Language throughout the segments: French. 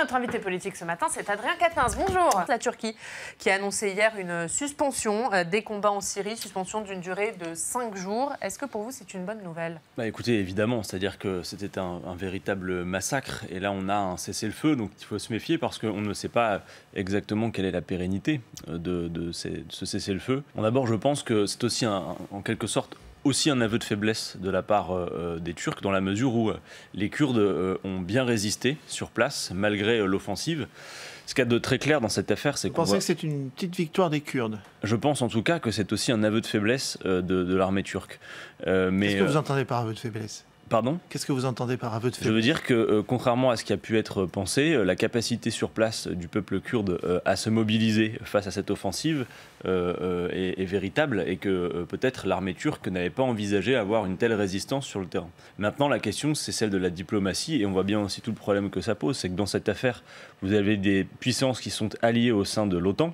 notre invité politique ce matin, c'est Adrien Quatennens. Bonjour. La Turquie qui a annoncé hier une suspension euh, des combats en Syrie, suspension d'une durée de 5 jours. Est-ce que pour vous c'est une bonne nouvelle bah Écoutez, évidemment, c'est-à-dire que c'était un, véritable massacre et là on a un cessez-le-feu, donc il faut se méfier parce qu'on ne sait pas exactement quelle est la pérennité euh, de, ce cessez-le-feu. D'abord, je pense que c'est aussi en quelque sorte aussi un aveu de faiblesse de la part euh, euh, des Turcs, dans la mesure où euh, les Kurdes ont bien résisté sur place, malgré l'offensive. Ce qu'il y a de très clair dans cette affaire, c'est que... Vous pensez que c'est une petite victoire des Kurdes Je pense en tout cas que c'est aussi un aveu de faiblesse de, de l'armée turque. mais, Qu'est-ce que vous entendez par aveu de faiblesse Pardon Qu'est-ce que vous entendez par aveu de Je veux dire que, euh, contrairement à ce qui a pu être pensé, euh, la capacité sur place du peuple kurde euh, à se mobiliser face à cette offensive est, est, véritable et que peut-être l'armée turque n'avait pas envisagé avoir une telle résistance sur le terrain. Maintenant, la question, c'est celle de la diplomatie et on voit bien aussi tout le problème que ça pose, c'est que dans cette affaire, vous avez des puissances qui sont alliées au sein de l'OTAN,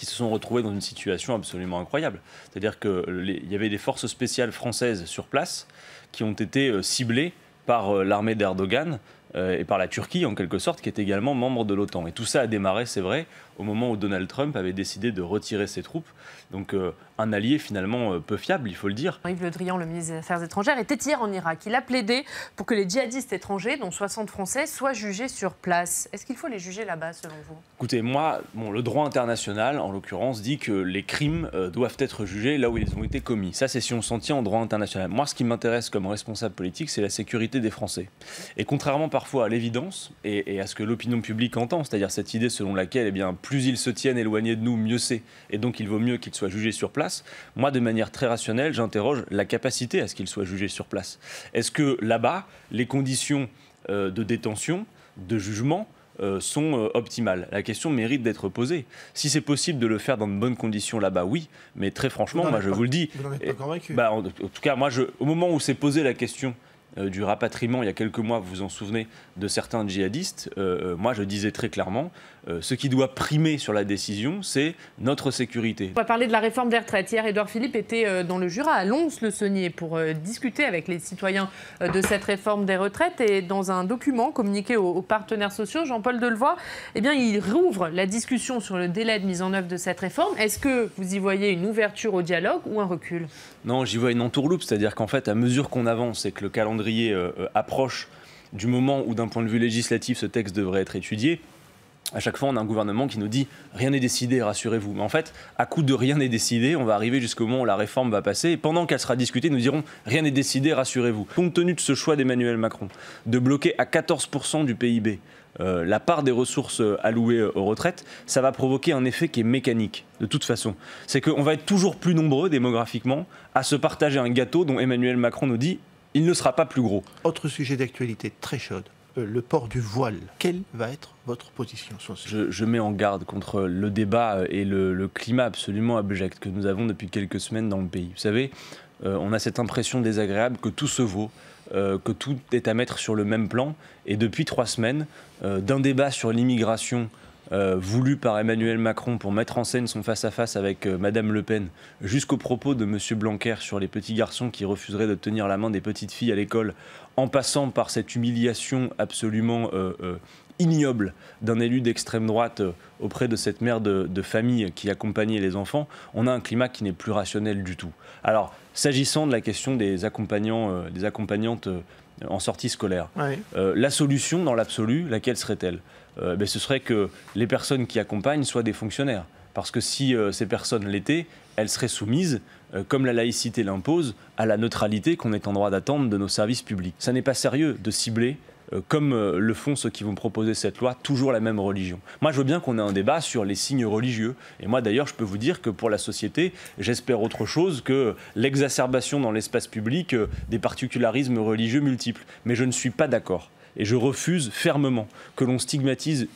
qui se sont retrouvés dans une situation absolument incroyable. C'est-à-dire qu'il y avait des forces spéciales françaises sur place qui ont été euh, ciblées par euh, l'armée d'Erdogan euh, et par la Turquie en quelque sorte, qui est également membre de l'OTAN. Et tout ça a démarré, c'est vrai, au moment où Donald Trump avait décidé de retirer ses troupes. Donc euh, un allié finalement euh, peu fiable, il faut le dire. Yves Le Drian, le ministre des Affaires étrangères, était hier en Irak. Il a plaidé pour que les djihadistes étrangers, dont 60 Français, soient jugés sur place. Est-ce qu'il faut les juger là-bas, selon vous Écoutez, moi, bon, le droit international, en l'occurrence, dit que les crimes doivent être jugés là où ils ont été commis. Ça, c'est si on s'en tient au droit international. Moi, ce qui m'intéresse comme responsable politique, c'est la sécurité des Français. Et contrairement par parfois à l'évidence et, à ce que l'opinion publique entend, c'est-à-dire cette idée selon laquelle eh bien, plus ils se tiennent éloignés de nous, mieux c'est, et donc il vaut mieux qu'ils soient jugés sur place. Moi, de manière très rationnelle, j'interroge la capacité à ce qu'ils soient jugés sur place. Est-ce que là-bas, les conditions euh, de détention, de jugement, euh, sont euh, optimales. La question mérite d'être posée. Si c'est possible de le faire dans de bonnes conditions là-bas, oui. Mais très franchement, moi, je vous le dis. Vous bah, en, tout cas, moi, au moment où c'est posée la question euh, du rapatriement il y a quelques mois, vous vous en souvenez, de certains djihadistes, euh, euh, moi je disais très clairement, ce qui doit primer sur la décision, c'est notre sécurité. On va parler de la réforme des retraites. Hier, Édouard Philippe était dans le Jura, à Lons-le-Saunier, pour discuter avec les citoyens de cette réforme des retraites. Et dans un document communiqué aux, partenaires sociaux, Jean-Paul Delevoye, eh bien, il rouvre la discussion sur le délai de mise en œuvre de cette réforme. Est-ce que vous y voyez une ouverture au dialogue ou un recul Non, j'y vois une entourloupe, c'est-à-dire qu'en fait, à mesure qu'on avance et que le calendrier euh, euh, approche du moment où d'un point de vue législatif ce texte devrait être étudié, à chaque fois, on a un gouvernement qui nous dit rien n'est décidé, rassurez-vous. Mais en fait, à coup de rien n'est décidé, on va arriver jusqu'au moment où la réforme va passer. Et pendant qu'elle sera discutée, nous dirons rien n'est décidé, rassurez-vous. Compte tenu de ce choix d'Emmanuel Macron de bloquer à 14% du PIB euh, la part des ressources allouées aux retraites, ça va provoquer un effet qui est mécanique, de toute façon. C'est qu'on va être toujours plus nombreux démographiquement à se partager un gâteau dont Emmanuel Macron nous dit il ne sera pas plus gros. Autre sujet d'actualité très chaude, euh, le port du voile. Quelle va être votre position sur ce je, je mets en garde contre le débat euh, et le, climat absolument abject que nous avons depuis quelques semaines dans le pays. Vous savez, euh, on a cette impression désagréable que tout se vaut. que tout est à mettre sur le même plan. Et depuis trois semaines, d'un débat sur l'immigration euh, voulu par Emmanuel Macron pour mettre en scène son face-à-face avec euh, Madame Le Pen, jusqu'au propos de Monsieur Blanquer sur les petits garçons qui refuseraient tenir la main des petites filles à l'école en passant par cette humiliation absolument euh, euh, ignoble d'un élu d'extrême droite euh, auprès de cette mère de, famille qui accompagnait les enfants, on a un climat qui n'est plus rationnel du tout. Alors, s'agissant de la question des accompagnants, des accompagnantes en sortie scolaire, la solution dans l'absolu, laquelle serait-elle ben, Ce serait que les personnes qui accompagnent soient des fonctionnaires. Parce que si euh, ces personnes l'étaient, elles seraient soumises, euh, comme la laïcité l'impose, à la neutralité qu'on est en droit d'attendre de nos services publics. Ça n'est pas sérieux de cibler euh, comme le font ceux qui vont proposer cette loi, toujours la même religion. Moi, je veux bien qu'on ait un débat sur les signes religieux. Et moi, d'ailleurs, je peux vous dire que pour la société, j'espère autre chose que l'exacerbation dans l'espace public des particularismes religieux multiples. Mais je ne suis pas d'accord. Et je refuse fermement que l'on stigmatise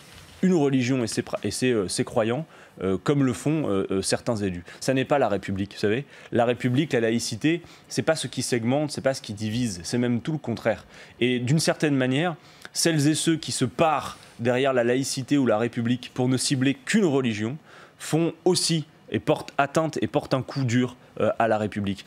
une religion et ses, euh, croyants, euh, comme le font euh, certains élus. Ça n'est pas la République, vous savez. La République, la laïcité, c'est pas ce qui segmente, c'est pas ce qui divise, c'est même tout le contraire. Et d'une certaine manière, celles et ceux qui se parent derrière la laïcité ou la République pour ne cibler qu'une religion font aussi et portent atteinte et portent un coup dur à la République.